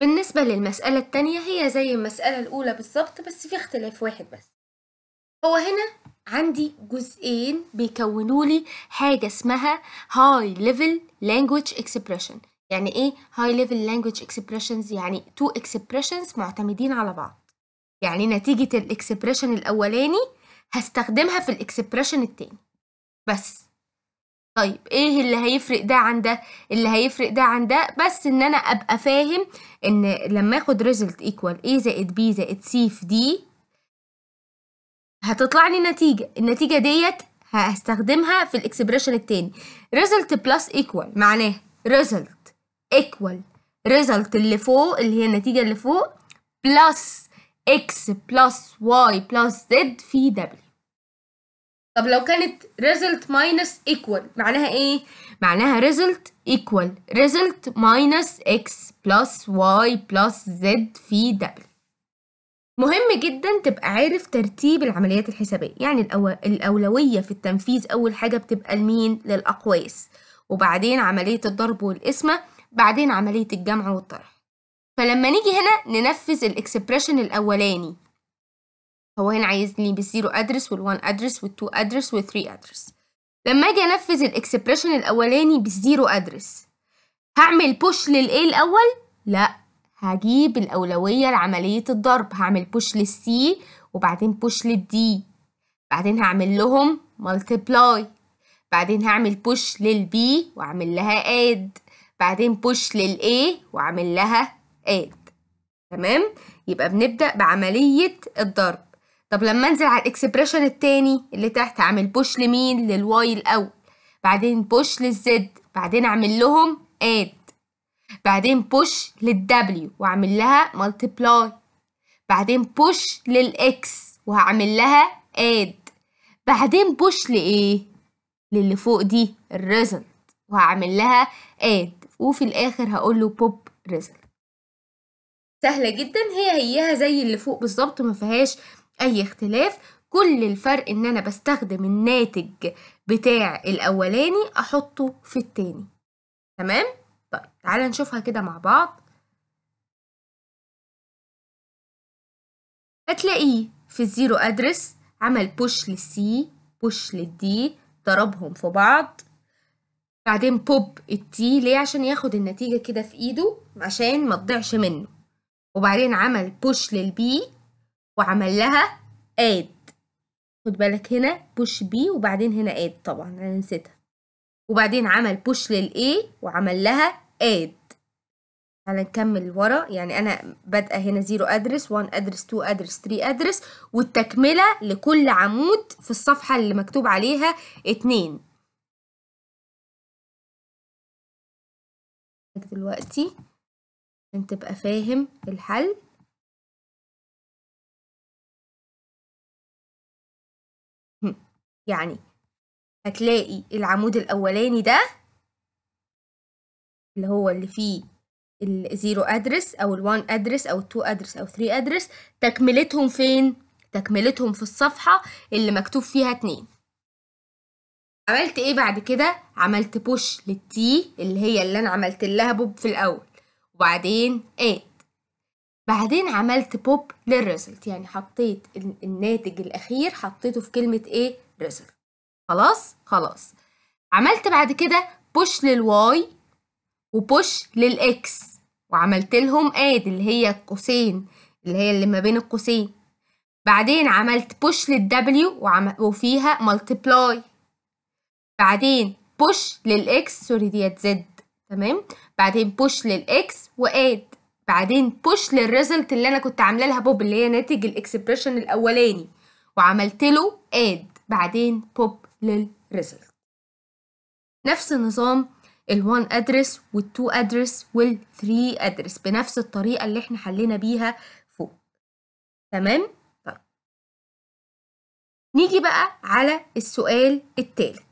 بالنسبة للمسألة التانية هي زي المسألة الأولى بالظبط بس في اختلاف واحد بس هو هنا عندي جزئين بيكونولي حاجة اسمها High Level Language Expression يعني ايه High Level Language Expressions يعني two expressions معتمدين على بعض يعني نتيجة الاكسبريشن الأولاني هستخدمها في الاكسبريشن التاني بس طيب ايه اللي هيفرق ده عن ده اللي هيفرق ده عن ده بس ان انا ابقى فاهم ان لما اخد ريزلت ايكوال ايه زائد بي زائد سي في دي هتطلع لي نتيجه النتيجه ديت هستخدمها في الاكسبريشن التاني ريزلت بلس ايكوال معناه ريزلت ايكوال ريزلت اللي فوق اللي هي النتيجه اللي فوق بلس اكس بلس واي بلس زد في دبليو طب لو كانت result minus equal معناها ايه؟ معناها result equal result minus x plus y plus z في دبل مهم جدا تبقى عارف ترتيب العمليات الحسابية يعني الأولوية في التنفيذ أول حاجة بتبقى لمين؟ للأقواس وبعدين عملية الضرب والقسمة بعدين عملية الجمع والطرح فلما نيجي هنا ننفذ الإكسبريشن الأولاني هو هنا عايزني بالزيرو ادرس والوان ادرس والتو ادرس 3 ادرس لما اجي انفذ الاكسبريشن الاولاني بالزيرو ادرس هعمل بوش للايه الاول لا هجيب الاولويه لعمليه الضرب هعمل بوش للسي وبعدين بوش للدي بعدين هعمل لهم ملتبلاي بعدين هعمل بوش للبي واعمل لها اد بعدين بوش للاي واعمل لها اد تمام يبقى بنبدا بعمليه الضرب طب لما انزل على الاكسبريشن التاني اللي تحت اعمل بوش لمين للواي الاول بعدين بوش للزد بعدين اعمل لهم اد بعدين بوش للدبليو واعمل لها ملتبلاي بعدين بوش للاكس وهعمل لها اد بعدين بوش لايه للي فوق دي الريزلت وهعمل لها اد وفي الاخر هقول له بوب ريزلت سهله جدا هي هيها زي اللي فوق بالظبط ما فيهاش اي اختلاف كل الفرق ان انا بستخدم الناتج بتاع الاولاني احطه في التاني تمام طيب تعالى نشوفها كده مع بعض هتلاقيه في الزيرو ادرس عمل بوش للسي بوش للدي ضربهم في بعض بعدين بوب التي ليه عشان ياخد النتيجة كده في ايده عشان ما تضيعش منه وبعدين عمل بوش للبي وعمل لها اد خد بالك هنا بوش بي وبعدين هنا اد طبعا انا نسيتها وبعدين عمل بوش للاي وعمل لها اد تعالى نكمل ورا يعني انا بادئه هنا 0 ادرس 1 ادرس 2 ادرس 3 ادرس والتكمله لكل عمود في الصفحه اللي مكتوب عليها 2 دلوقتي عشان تبقى فاهم الحل يعني هتلاقي العمود الأولاني ده اللي هو اللي فيه الزيرو أدرس أو الوان أدرس أو التو أدرس أو ثري أدرس تكملتهم فين؟ تكملتهم في الصفحة اللي مكتوب فيها اتنين عملت ايه بعد كده؟ عملت بوش للتي اللي هي اللي أنا عملت لها بوب في الأول وبعدين ايه بعدين عملت بوب للريزلت يعني حطيت الناتج الأخير حطيته في كلمة ايه؟ ريزولف خلاص خلاص عملت بعد كده بوش للواي وبوش للاكس وعملت لهم اد اللي هي القوسين اللي هي اللي ما بين القوسين بعدين عملت بوش للدبليو وعمل وفيها ملتبلاي بعدين بوش للاكس سوري ديت زد تمام بعدين بوش للاكس واد بعدين بوش للريزلت اللي انا كنت عامله لها بوب اللي هي ناتج الاكسبريشن الاولاني وعملت له اد بعدين بوب للريزلت نفس النظام ال1 ادرس وال2 ادرس وال3 ادرس بنفس الطريقه اللي احنا حلينا بيها فوق تمام طيب نيجي بقى على السؤال التالت